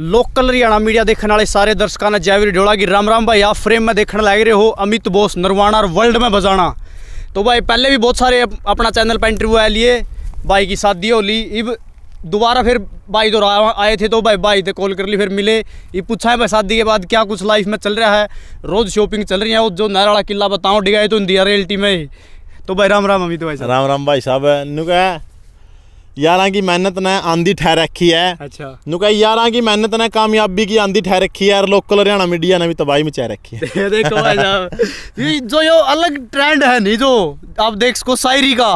Local Haryana media देखने ਵਾਲੇ ਸਾਰੇ ਦਰਸ਼ਕਾਂ ਦਾ ਜੈ ਵੀਰ ਡੋਲਾ राम ਰਾਮ ਰਾਮ ਭਾਈ फ्रेम में देखने लग रहे हो अमित बोस नरवाणा और वर्ल्ड में बजाना तो भाई पहले भी बहुत सारे अपना चैनल पर इंटरव्यू आए लिए भाई की शादी होली इब दोबारा फिर भाई तो आए थे तो भाई भाई थे तो कॉल कर ली फिर मिले ये पूछा है भाई शादी के बाद क्या कुछ लाइफ में चल रहा है रोज़ शॉपिंग चल रही है और जो नाराड़ा किला बताओ डिगाई तो इंदिया रियल्टी में तो भाई राम राम अमित भाई राम राम भाई साहब नुका ਯਾਰਾਂ की मेहनत ने आंधी ठह रखी है अच्छा ਨੂੰ की मेहनत ने कामयाबी की आंधी ठह रखी है और लोकल हरियाणा मीडिया ने भी तबाही मचा रखी है देखो ये जो यो अलग ट्रेंड है नहीं जो आप देख सको शायरी का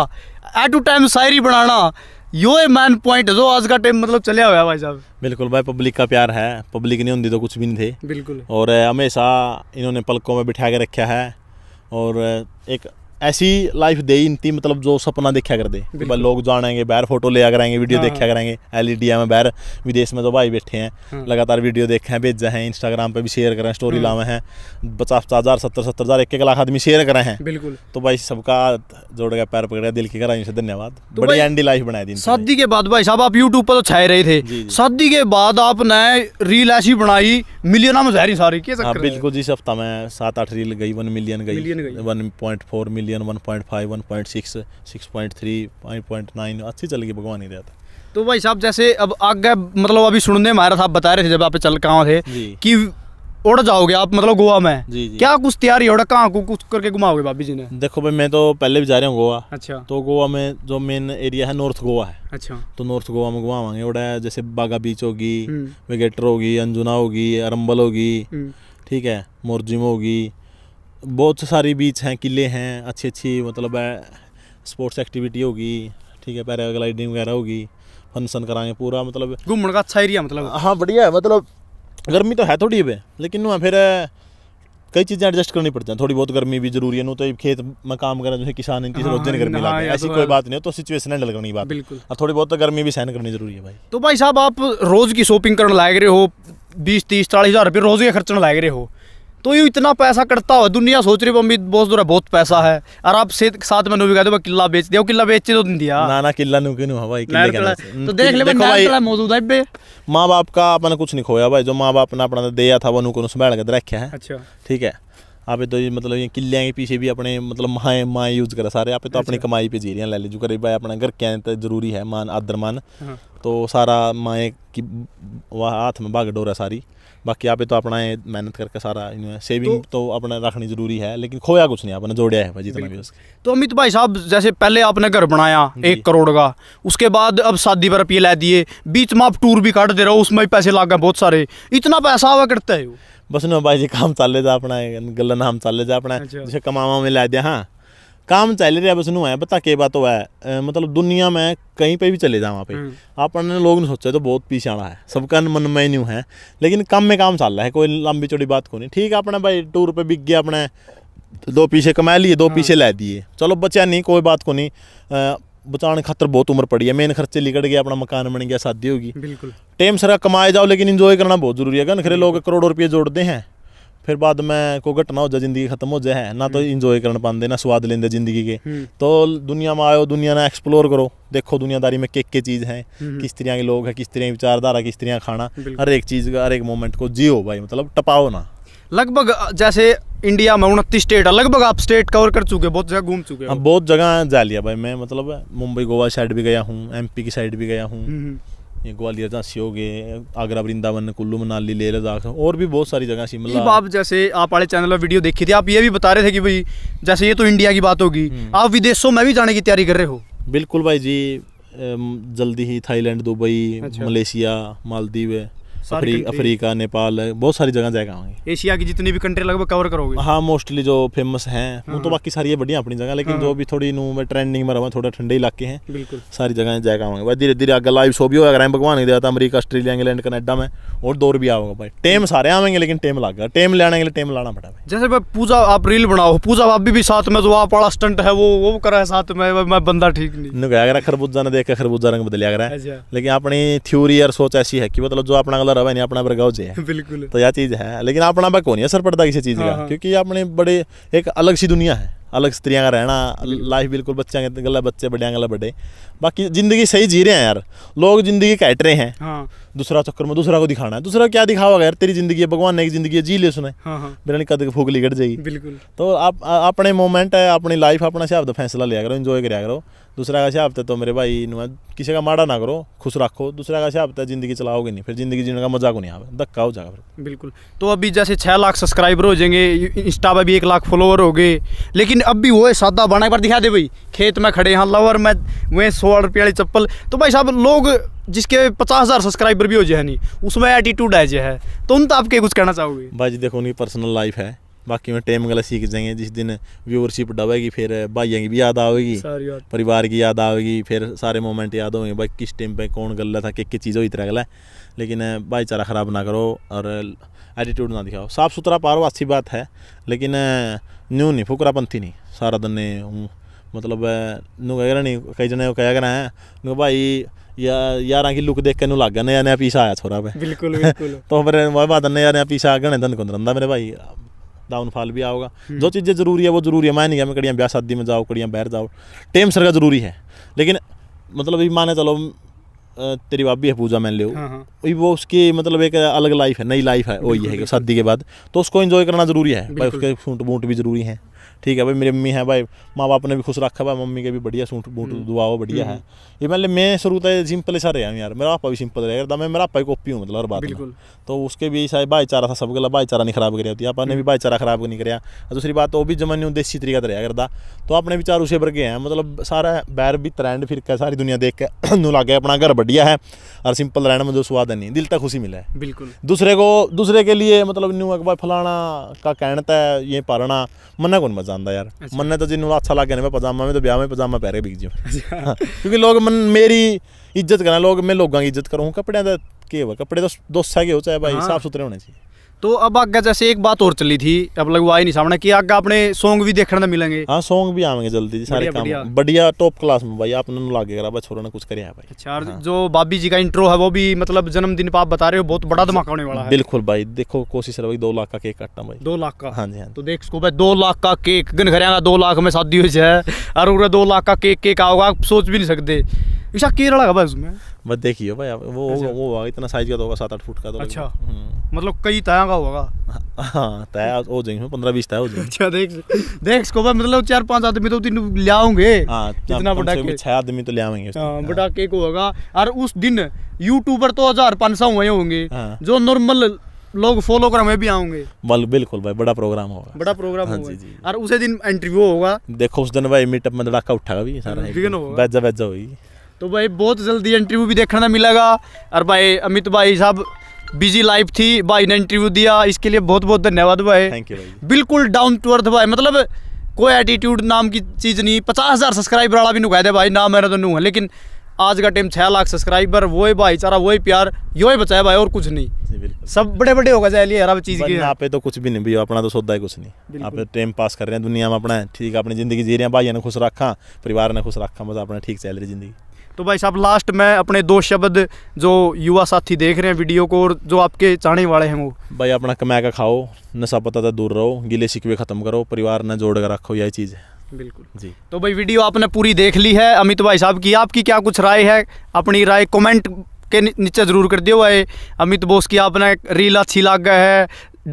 एट टू टाइम शायरी बनाना यो है मैन पॉइंट जो आज का टाइम मतलब चलिया हुआ है भाई साहब बिल्कुल भाई पब्लिक का प्यार है पब्लिक नहीं होती तो कुछ भी नहीं थे बिल्कुल और हमेशा इन्होंने पलकों में बिठा के रखा है और एक ऐसी लाइफ दे इनती मतलब जो सपना देखा कर दे लोग जानेंगे बाहर फोटो लिया कराएंगे वीडियो हाँ। देखा कराएंगे एल में बाहर विदेश में जो तो भाई बैठे हैं हाँ। लगातार वीडियो देखे हैं भेजे हैं इंस्टाग्राम पे भी शेयर करें स्टोरी हाँ। लावे हैं पचास पचास हज़ार सत्तर सत्तर हज़ार एक एक लाख आदमी शेयर करे हैं बिल्कुल तो भाई सबका जोड़ गया पैर पकड़ा दिल की कराई से धन्यवाद तो बड़ी एंडी लाइफ बनाई दी शादी के बाद भाई साहब आप यूट्यूब पर तो छाए रहे थे शादी के बाद आपने रील ऐसी बनाई मिलियन में सारी सारी हाँ, बिल्कुल जिस हफ्ता में सात आठ रील गई वन मिलियन गई one point four million million one point five one point six six point three five point nine अच्छी चलेगी भगवान ही रहता तो भाई साहब जैसे अब आगे मतलब अभी सुनने में आ था आप बता रहे थे जब आप चल कहाँ थे कि उड़ जाओगे आप मतलब गोवा में जी जी क्या कुछ तैयारी उड़ा कहाँ को कुछ करके घुमाओगे भाभी जी ने देखो भाई मैं तो पहले भी जा रहा हूँ गोवा अच्छा तो गोवा में जो मेन एरिया है नॉर्थ गोवा है अच्छा तो नॉर्थ गोवा में घुमावांगे उड़ा जैसे बागा बीच होगी हम्म। वेगेटर होगी अंजुना होगी अरम्बल होगी हम्म। ठीक है मोरजिम होगी बहुत सारी बीच हैं किले हैं अच्छी अच्छी मतलब स्पोर्ट्स एक्टिविटी होगी ठीक है पैराग्लाइडिंग वगैरह होगी फंक्शन कराएंगे पूरा मतलब घूमने का अच्छा एरिया मतलब हाँ बढ़िया है मतलब गर्मी तो है थोड़ी पे लेकिन फिर कई चीज़ें एडजस्ट करनी पड़ती हैं थोड़ी बहुत गर्मी भी जरूरी है नो तो खेत में काम करें जो किसान इनकी हाँ, रोजे गर्मी हाँ, ऐसी तो कोई बात नहीं तो सिचुएशन हैंडल करनी बात बिल्कुल और थोड़ी बहुत तो गर्मी भी सहन करनी जरूरी है भाई तो भाई साहब आप रोज़ की शॉपिंग करने लाग रहे हो बीस तीस चालीस हज़ार रुपये रोज़ के खर्चने लग रहे हो तो ये इतना पैसा कटता हो दुनिया सोच रही है अमित बोस द्वारा बहुत पैसा है और आप साथ में भी दो किला बेच दिया किला बेच तो दिया ना ना किला नु किनु हवा किले तो देख ले भाई मौजूद है बे मां बाप का अपन कुछ नहीं खोया भाई जो मां बाप ने अपना दिया था वो नु को संभाल के रखा है अच्छा ठीक है आप तो ये मतलब ये किले के पीछे भी अपने मतलब माए माए यूज करा सारे आप तो अपनी कमाई पे जी ले लीजिए करीब भाई अपना घर क्या तो जरूरी है मान आदर मान हाँ। तो सारा माए की हाथ में भाग डोरा सारी बाकी आप ਤਾਂ ਆਪਣਾ ਇਹ ਮਿਹਨਤ ਕਰਕੇ ਸਾਰਾ सेविंग तो अपने रखनी जरूरी है लेकिन खोया कुछ नहीं आपने जोड़िया है जितना भी तो अमित भाई साहब जैसे पहले आपने घर बनाया एक करोड़ का उसके बाद अब शादी पर रुपये ले दिए बीच में आप टूर भी काट दे रहे हो उसमें भी पैसे लाग गए बहुत सारे इतना पैसा हुआ करते है बस ना भाई जी काम चाले जा अपना गला नाम चाले जा अपना अच्छा। जैसे कमावा में ला दिया हाँ काम चल रहा बस नु पता के बात तो हुआ है मतलब दुनिया में कहीं पे भी चले जाओ वहाँ पे आपने लोग ने सोचा तो बहुत पीछे आना है सबका मन में न्यू है लेकिन काम में काम चल रहा है कोई लंबी चौड़ी बात को नहीं ठीक है अपने भाई टूर पे बिक गया अपने दो पीछे कमा लिए दो हाँ। पीछे ला दिए चलो बचा नहीं कोई बात को नहीं बचाने खातर बहुत उम्र पड़ी है मेन खर्चे निकट गया अपना मकान बन गया शादी होगी बिल्कुल टाइम सारा कमाए जाओ लेकिन इंजॉय करना बहुत जरूरी है नखरे लोग करोड़ों रुपये जोड़ते हैं फिर बाद में कोई घटना हो जाए जिंदगी खत्म हो जाए ना तो इंजॉय कर पाते ना स्वाद लेंदे जिंदगी के हम्म। तो दुनिया में आयो दुनिया ने एक्सप्लोर करो देखो दुनियादारी में के चीज है किस तरह के लोग हैं किस तरह की विचारधारा किस तरह खाना हर एक चीज का हर एक मोमेंट को जियो भाई मतलब टपाओ ना लगभग जैसे इंडिया में उनतीस स्टेट है लगभग आप स्टेट कवर कर चुके बहुत जगह घूम चुके हैं हाँ, बहुत जगह जा लिया भाई मैं मतलब मुंबई गोवा साइड भी गया हूँ एमपी की साइड भी गया हूँ हम्म, हम्म। ये ग्वालियर झांसी हो गए आगरा वृंदावन कुल्लू मनाली लेह लद्दाख और भी बहुत सारी जगह शिमला आप जैसे आप वाले चैनल पर वीडियो देखी थी आप ये भी बता रहे थे कि भाई जैसे ये तो इंडिया की बात होगी हम्म। आप विदेशों में भी जाने की तैयारी कर रहे हो बिल्कुल भाई जी जल्दी ही थाईलैंड दुबई अच्छा। मलेशिया मालदीव है अफ्रीका नेपाल बहुत सारी जगह जाएगा एशिया की जितनी भी कंट्री लगभग कवर करोगे हाँ मोस्टली जो फेमस हैं वो हाँ, तो हाँ। बाकी सारी बढ़िया अपनी जगह लेकिन जो हाँ। भी थोड़ी नू में ट्रेंडिंग में रहा थोड़ा ठंडे इलाके हैं बिल्कुल सारी जगह जाएगा आएंगे धीरे धीरे आगे लाइव शो भी होगा भगवान नहीं देता अमरीका ऑस्ट्रेलिया इंग्लैंड कनेडा में और दौर भी आओगे भाई टेम सारे आवेंगे लेकिन टेम लागे टेम लेने के लिए टेम लाना पड़ा जैसे भाई पूजा आप रील बनाओ पूजा भाभी भी साथ में जो आप बड़ा स्टंट है वो वो कर है साथ में मैं बंदा ठीक नहीं खरबूजा ने देख के खरबूजा रंग बदलिया कर अच्छा। लेकिन अपनी थ्योरी और सोच ऐसी है कि मतलब जो अपना रहा भाई अपना पर गाँव है बिल्कुल तो यह चीज़ है लेकिन अपना पर कौन असर पड़ता किसी चीज़ का हाँ, हाँ। क्योंकि अपने बड़े एक अलग सी दुनिया है अलग स्त्रियों का रहना लाइफ बिल्कुल बच्चा गला बच्चे बड़िया गला बड़े बाकी ज़िंदगी सही जी रहे हैं यार लोग ज़िंदगी कैट रहे हैं हाँ। दूसरा चक्कर में दूसरा को दिखाना है दूसरा क्या दिखावा यार तेरी ज़िंदगी है भगवान ने एक ज़िंदगी है जी ले सुने हाँ, हाँ। मेरा हाँ। कद फूकली कट जाएगी बिल्कुल तो आप अपने मोमेंट है अपनी लाइफ अपना हिसाब फैसला लिया करो इंजॉय कराया करो दूसरा का हिसाब तो मेरे भाई किसी का माड़ा ना करो खुश रखो दूसरा का हिसाब ज़िंदगी चलाओगे नहीं फिर ज़िंदगी जीने का मजा को नहीं आवे धक्का हो जाएगा फिर बिल्कुल तो अभी जैसे छः लाख सब्सक्राइबर हो जाएंगे इंस्टा पर भी एक लाख फॉलोअर हो गए लेकिन लेकिन अब भी वो है सादा बना एक बार दिखा दे भाई खेत में खड़े हाँ लवर में वे सौ रुपये वाली चप्पल तो भाई साहब लोग जिसके पचास हज़ार सब्सक्राइबर भी हो जाए नहीं उसमें एटीट्यूड है जो है तो उन तो आपके कुछ कहना चाहोगे भाई देखो उनकी पर्सनल लाइफ है बाकी में टेम गला सीख जाएंगे जिस दिन व्यूअरशिप डबेगी फिर भाइयों की भी याद आएगी परिवार की याद आएगी फिर सारे मोमेंट याद होंगे भाई किस टाइम पे कौन गला था किस चीज़ हुई तरह गला लेकिन भाईचारा ख़राब ना करो और एटीट्यूड ना दिखाओ साफ़ सुथरा पारो अच्छी बात है लेकिन न्यू नहीं पंथी नहीं सारा दिन हूँ मतलब नू कह नहीं कई जने कह करना है भाई या यार की लुक देख के नू लग गया नया नया पीस आया थोड़ा पे बिल्कुल तो फिर वह बात नया नया पीस आ गया धन कुंद रहा मेरे भाई डाउनफॉल भी आओगा हम्म। जो चीज़ें जरूरी है वो जरूरी है मैं नहीं गया मैं कड़ियाँ ब्याह शादी में जाओ कड़ियाँ बाहर जाओ टेम सर का जरूरी है लेकिन मतलब ये माने चलो तेरी भाभी है पूजा मैन ले हाँ।, हाँ। वो उसकी मतलब एक अलग लाइफ है नई लाइफ है वही है शादी के बाद तो उसको इन्जॉय करना जरूरी है भाई उसके सूट बूट भी जरूरी है ठीक है भाई मेरी मम्मी है भाई माँ बाप ने भी खुश रखा भाई मम्मी के भी बढ़िया सूट बूट हम्म। दुआओ बढ़िया है हम्म। ये मतलब मैं शुरू तो सिंपल सा रहा हूँ यार मेरा आपा भी सिंपल रहा करता मैं मेरा आपा ही कॉपी हूँ मतलब हर बात तो उसके भी शायद भाईचारा था सब लिए भाईचारा नहीं खराब कर होती आपने भी हम्म। भाईचारा खराब नहीं कराया दूसरी बात तो वो भी जमाने देसी तरीका तो रहा करता तो अपने विचार उसे वर्गे हैं मतलब सारा बैर भी त्रैंड फिर सारी दुनिया देख के नू लागे अपना घर बढ़िया है और सिंपल रहने में जो स्वाद नहीं दिल तक तो खुशी मिले है बिल्कुल दूसरे को दूसरे के लिए मतलब न्यू अखबार फलाना का कहना तो है ये पालना मना कौन मजा आता यार अच्छा। मन तो जिन्होंने अच्छा लगे ना पजामा में तो ब्याह में पजामा पहरे बिक जी अच्छा। क्योंकि लोग मन मेरी इज्जत करा लोग मैं लोगों की इज्जत करूँ कपड़े का के हुआ कपड़े तो दोस्त के हो चाहे भाई हाँ। साफ सुथरे होने चाहिए तो अब आगे जैसे एक बात और चली थी अब लगवा ही नहीं सामने कि आगे अपने सॉन्ग भी देखने को तो मिलेंगे हाँ सॉन्ग भी आएंगे जल्दी जी सारे काम बढ़िया टॉप क्लास में भाई आपने लागेगा भाई छोरा ने कुछ करे भाई अच्छा हाँ। जो बाबी जी का इंट्रो है वो भी मतलब जन्मदिन पे आप बता रहे हो बहुत बड़ा धमाका होने वाला है बिल्कुल भाई देखो कोशिश है दो लाख का केक काटना भाई दो लाख का हाँ जी हाँ तो देख सको भाई दो लाख का केक गन घर दो लाख में शादी हुई है और दो लाख का केक केक आओगे आप सोच भी नहीं सकते ईशा अच्छा, केरला का बस में बस देखिए भाई वो अच्छा। वो होगा इतना साइज का तो होगा सात आठ फुट का तो अच्छा हम्म। मतलब कई तय का होगा हाँ तय तो हो जाएंगे पंद्रह बीस तय हो जाएंगे अच्छा देख देख इसको भाई मतलब चार पांच आदमी तो तीन ले आऊंगे हाँ, इतना बड़ा के छह आदमी तो ले आएंगे हाँ, हाँ। बड़ा केक होगा और उस दिन यूट्यूबर तो हजार पाँच सौ हुए होंगे जो नॉर्मल लोग फॉलो कर हमें भी आऊंगे बिल्कुल भाई बड़ा प्रोग्राम होगा बड़ा प्रोग्राम हाँ होगा जी, जी, और उसे दिन इंटरव्यू होगा देखो उस दिन भाई मीटअप में धड़ाका तो उठाएगा भी सारा वेजा वेजा होगी तो भाई बहुत जल्दी इंटरव्यू भी देखने को मिलेगा और भाई अमित भाई साहब बिजी लाइफ थी भाई ने इंटरव्यू दिया इसके लिए बहुत बहुत धन्यवाद भाई थैंक यू बिल्कुल डाउन टू अर्थ भाई मतलब कोई एटीट्यूड नाम की चीज़ नहीं पचास हज़ार सब्सक्राइबर वाला भी नुका दे भाई ना मेरा तो नू है लेकिन आज का टाइम छः लाख सब्सक्राइबर वो ही भाईचारा वही प्यार यो ही बचाया भाई और कुछ नहीं सब बड़े बड़े होगा जाए लिए हर चीज़ की यहाँ पे तो कुछ भी नहीं भैया अपना तो सौदा ही कुछ नहीं आप टाइम पास कर रहे हैं दुनिया में अपना ठीक अपनी जिंदगी जी रहे हैं भाई ने खुश रखा परिवार ने खुश रखा मतलब अपना ठीक चल रही जिंदगी तो भाई साहब लास्ट में अपने दो शब्द जो युवा साथी देख रहे हैं वीडियो को और जो आपके चाहने वाले हैं वो भाई अपना कमा का खाओ नशा पता था तो दूर रहो गिले शिकवे ख़त्म करो परिवार ने जोड़ कर रखो यही चीज़ है बिल्कुल जी तो भाई वीडियो आपने पूरी देख ली है अमित भाई साहब की आपकी क्या कुछ राय है अपनी राय कॉमेंट के नीचे ज़रूर कर दियो भाई अमित बोस की आपने रील अच्छी लग है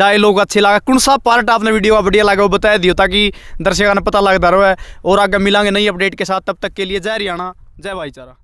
डायलॉग अच्छे लगा कौन सा पार्ट आपने वीडियो का बढ़िया लगा वो बता दियो ताकि दर्शकों ने पता लगता रहो है और आगे मिलेंगे नई अपडेट के साथ तब तक के लिए जय हरियाणा जय भाईचारा